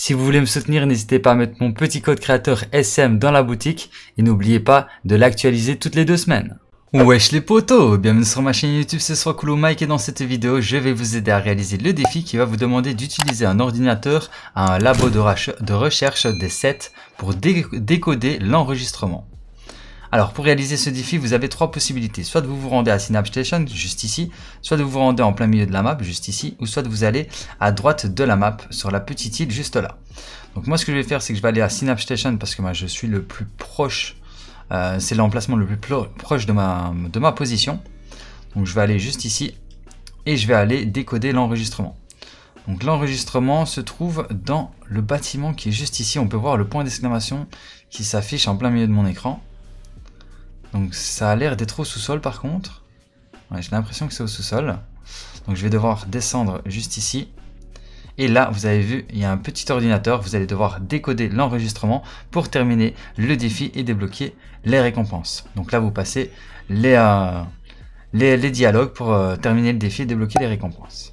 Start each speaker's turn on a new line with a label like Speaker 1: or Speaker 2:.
Speaker 1: Si vous voulez me soutenir, n'hésitez pas à mettre mon petit code créateur SM dans la boutique et n'oubliez pas de l'actualiser toutes les deux semaines. Wesh les potos Bienvenue sur ma chaîne YouTube, ce sera Cool Mike et dans cette vidéo, je vais vous aider à réaliser le défi qui va vous demander d'utiliser un ordinateur à un labo de, recherche des 7 pour décoder l'enregistrement. Alors pour réaliser ce défi, vous avez trois possibilités. Soit vous vous rendez à Synapse Station, juste ici, soit vous vous rendez en plein milieu de la map, juste ici, ou soit vous allez à droite de la map, sur la petite île juste là. Donc moi ce que je vais faire, c'est que je vais aller à Synapse Station parce que moi je suis le plus proche, euh, c'est l'emplacement le plus proche de ma, de ma position. Donc je vais aller juste ici et je vais aller décoder l'enregistrement. Donc l'enregistrement se trouve dans le bâtiment qui est juste ici. On peut voir le point d'exclamation qui s'affiche en plein milieu de mon écran. Donc ça a l'air d'être au sous-sol par contre. j'ai l'impression que c'est au sous-sol. Donc je vais devoir descendre juste ici. Et là, vous avez vu, il y a un petit ordinateur. Vous allez devoir décoder l'enregistrement pour terminer le défi et débloquer les récompenses. Donc là, vous passez les, euh, dialogues pour euh, terminer le défi et débloquer les récompenses.